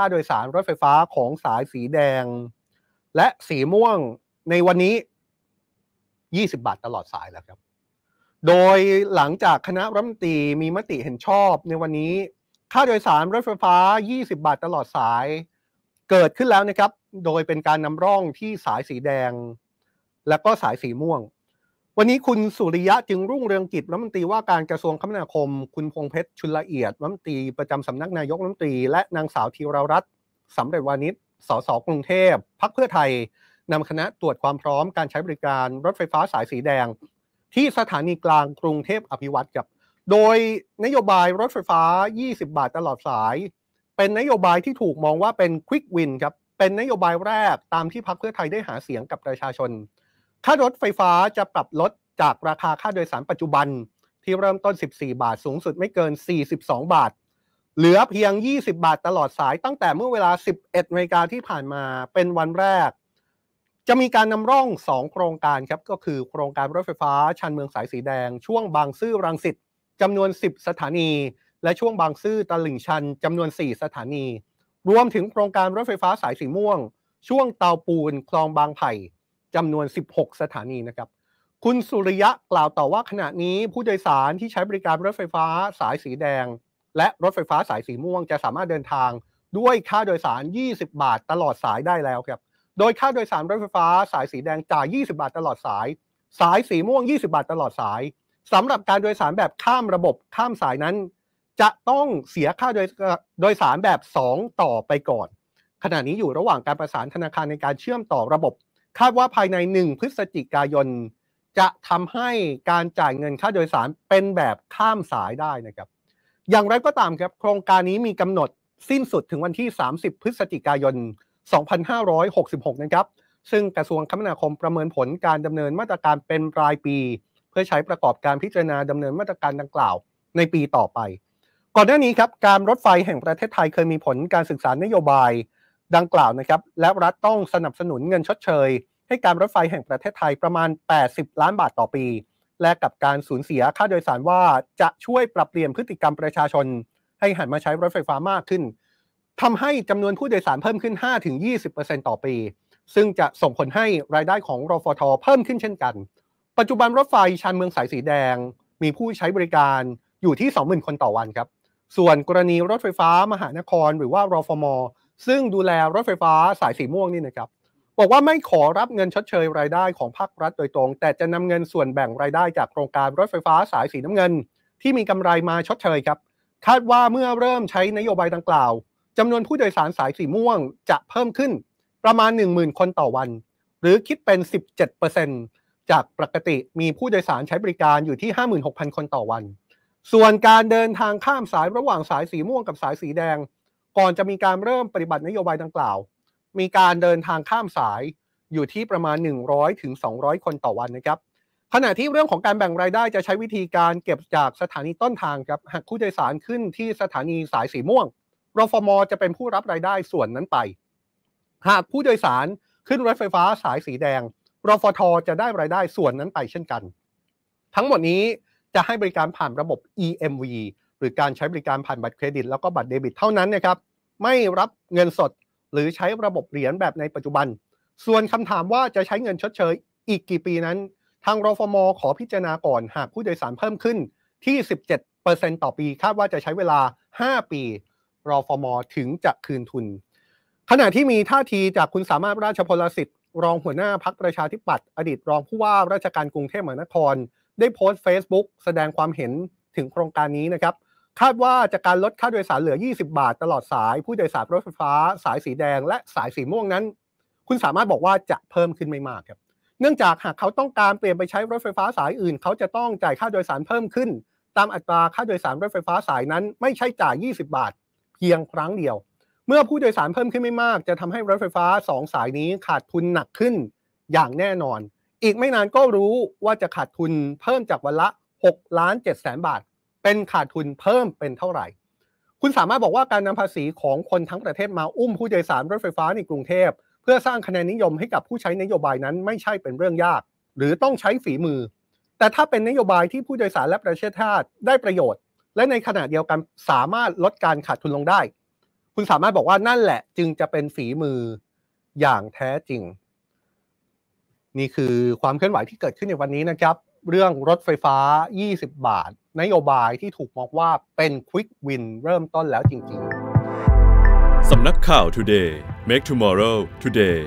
ค่าโดยสารรถไฟฟ้าของสายสีแดง และสีม่วงในวันนี้ 20 บาทตลอดสายแล้วครับ โดยหลังจากคณะรัฐมนตรีมีมติเห็นชอบในวันนี้ ค่าโดยสารรถไฟฟ้า20บาทตลอดสาย เกิดขึ้นแล้วนะครับ โดยเป็นการนำร่องที่สายสีแดง และก็สายสีม่วงวันนี้คุณสุริยะจึงรุ่งเรืองกิจรัฐมนตรีว่าการกระทรวงคมนาคม คุณพงเพชรชุนละเอียดรัฐมนตรีประจำสำนักนายกรัฐมนตรี และนางสาวธีรรัตน์สำเร็จวานิชสสกรุงเทพ พักเพื่อไทย นำคณะตรวจความพร้อมการใช้บริการรถไฟฟ้าสายสีแดง ที่สถานีกลางกรุงเทพอภิวัตรกับ โดยนโยบายรถไฟฟ้า 20 บาทตลอดสาย เป็นนโยบายที่ถูกมองว่าเป็นควิกวินครับเป็นนโยบายแรกตามที่พักเพื่อไทยได้หาเสียงกับประชาชนค่ารถไฟฟ้าจะปรับลดจากราคาค่าโดยสารปัจจุบัน ที่เริ่มต้น 14 บาทสูงสุดไม่เกิน 42 บาท เหลือเพียง 20 บาทตลอดสาย ตั้งแต่เมื่อเวลา 11นาฬิกาที่ผ่านมาเป็นวันแรก จะมีการนำร่อง 2 โครงการครับก็คือโครงการรถไฟฟ้าชันเมืองสายสีแดง ช่วงบางซื่อรังสิตจำนวน 10 สถานี และช่วงบางซื่อตลิ่งชันจำนวน 4 สถานี รวมถึงโครงการรถไฟฟ้าสายสีม่วง ช่วงเตาปูนคลองบางไผ่จำนวน 16 สถานีนะครับ คุณสุริยะกล่าวต่อว่าขณะนี้ผู้โดยสารที่ใช้บริการรถไฟฟ้าสายสีแดง และรถไฟฟ้าสายสีม่วง จะสามารถเดินทางด้วยค่าโดยสาร 20 บาทตลอดสายได้แล้วครับ โดยค่าโดยสารรถไฟฟ้า สายสีแดงจ่าย 20 บาทตลอดสาย สายสีม่วง 20 บาทตลอดสาย สำหรับการโดยสารแบบข้ามระบบข้ามสายนั้น จะต้องเสียค่าโดยโดยสารแบบ 2ต่อไปก่อน ขณะนี้อยู่ระหว่างการประสานธนาคารในการเชื่อมต่อระบบคาดว่าภายใน 1 พฤศจิกายน จะทำให้การจ่ายเงินค่าโดยสารเป็นแบบข้ามสายได้นะครับ อย่างไรก็ตามครับ โครงการนี้มีกำหนดสิ้นสุดถึงวันที่ 30 พฤศจิกายน 2566 นะครับ ซึ่งกระทรวงคมนาคมประเมินผลการดำเนินมาตรการเป็นรายปี เพื่อใช้ประกอบการพิจารณาดำเนินมาตรการดังกล่าวในปีต่อไป ก่อนหน้านี้ครับ การรถไฟแห่งประเทศไทยเคยมีผลการศึกษานโยบายดังกล่าวนะครับ และรัฐต้องสนับสนุนเงินชดเชยให้การรถไฟแห่งประเทศไทยประมาณ 80 ล้านบาทต่อปี และกับการสูญเสียค่าโดยสารว่าจะช่วยปรับเปลี่ยนพฤติกรรมประชาชน ให้หันมาใช้รถไฟฟ้ามากขึ้น ทำให้จำนวนผู้โดยสารเพิ่มขึ้น5-20%ต่อปี ซึ่งจะส่งผลให้รายได้ของรฟทเพิ่มขึ้นเช่นกันปัจจุบันรถไฟชานเมืองสายสีแดงมีผู้ใช้บริการอยู่ที่ 20,000 คนต่อวันครับส่วนกรณีรถไฟฟ้า มหานคร หรือว่ารฟมซึ่งดูแลรถไฟฟ้าสายสีม่วงนี่นะครับบอกว่าไม่ขอรับเงินชดเชยรายได้ของภาครัฐโดยตรง แต่จะนำเงินส่วนแบ่งรายได้จากโครงการรถไฟฟ้าสายสีน้ำเงิน ที่มีกำไรมาชดเชยครับ คาดว่าเมื่อเริ่มใช้นโยบายดังกล่าว จำนวนผู้โดยสารสายสีม่วงจะเพิ่มขึ้นประมาณ 10,000 คนต่อวัน หรือคิดเป็น17%จากปกติมีผู้โดยสารใช้บริการอยู่ที่ 56,000 คนต่อวัน ส่วนการเดินทางข้ามสายระหว่างสายสีม่วงกับสายสีแดงก่อนจะมีการเริ่มปฏิบัตินโยบายดังกล่าว มีการเดินทางข้ามสายอยู่ที่ประมาณ 100 ถึง 200 คนต่อวันนะครับ ขณะที่เรื่องของการแบ่งรายได้จะใช้วิธีการเก็บจากสถานีต้นทางครับหากผู้โดยสารขึ้นที่สถานีสายสีม่วงรฟมจะเป็นผู้รับรายได้ส่วนนั้นไป หากผู้โดยสารขึ้นรถไฟฟ้าสายสีแดงรฟทจะได้รายได้ส่วนนั้นไปเช่นกัน ทั้งหมดนี้จะให้บริการผ่านระบบ EMV หรือการใช้บริการผ่านบัตรเครดิตแล้วก็บัตรเดบิตเท่านั้นนะครับ ไม่รับเงินสดหรือใช้ระบบเหรียญแบบในปัจจุบัน ส่วนคำถามว่าจะใช้เงินชดเชย อีกกี่ปีนั้น ทางรฟมขอพิจารณาก่อน หากผู้โดยสารเพิ่มขึ้นที่ 17%ต่อปี คาดว่าจะใช้เวลา 5 ปีรฟมถึงจะคืนทุน ขณะที่มีท่าทีจากคุณสามารถราชพลสิทธิ์รองหัวหน้าพักประชาธิปัตย์อดีตรองผู้ว่าราชการกรุงเทพมหานคร ได้โพสต์ Facebook แสดงความเห็นถึงโครงการนี้นะครับคาดว่าจากการลดค่าโดยสารเหลือ 20 บาท ตลอดสายผู้โดยสารรถไฟฟ้าสายสีแดงและสายสีม่วงนั้น คุณสามารถบอกว่าจะเพิ่มขึ้นไม่มากครับเนื่องจากหากเขาต้องการเปลี่ยนไปใช้รถไฟฟ้าสายอื่น เขาจะต้องจ่ายค่าโดยสารเพิ่มขึ้น ตามอัตราค่าโดยสารรถไฟฟ้าสายนั้นไม่ใช่จ่าย 20 บาท เพียงครั้งเดียว เมื่อผู้โดยสารเพิ่มขึ้นไม่มาก จะทำให้รถไฟฟ้า 2 สายนี้ขาดทุนหนักขึ้นอย่างแน่นอน อีกไม่นานก็รู้ว่าจะขาดทุนเพิ่มจากวันละ 6 ล้าน7แสนบาทเป็นขาดทุนเพิ่มเป็นเท่าไหร่ คุณสามารถบอกว่าการนำภาษีของคนทั้งประเทศมาอุ้มผู้โดยสารรถไฟฟ้าในกรุงเทพเพื่อสร้างคะแนนนิยมให้กับผู้ใช้นโยบายนั้นไม่ใช่เป็นเรื่องยาก หรือต้องใช้ฝีมือ แต่ถ้าเป็นนโยบายที่ผู้โดยสารและประเทศชาติได้ประโยชน์ และในขณะเดียวกันสามารถลดการขาดทุนลงได้ คุณสามารถบอกว่านั่นแหละ จึงจะเป็นฝีมืออย่างแท้จริง นี่คือความเคลื่อนไหวที่เกิดขึ้นในวันนี้นะครับเรื่องรถไฟฟ้า 20 บาท นโยบายที่ถูกมองว่าเป็นควิกวินเริ่มต้นแล้วจริงๆ สำนักข่าว Today Make Tomorrow Today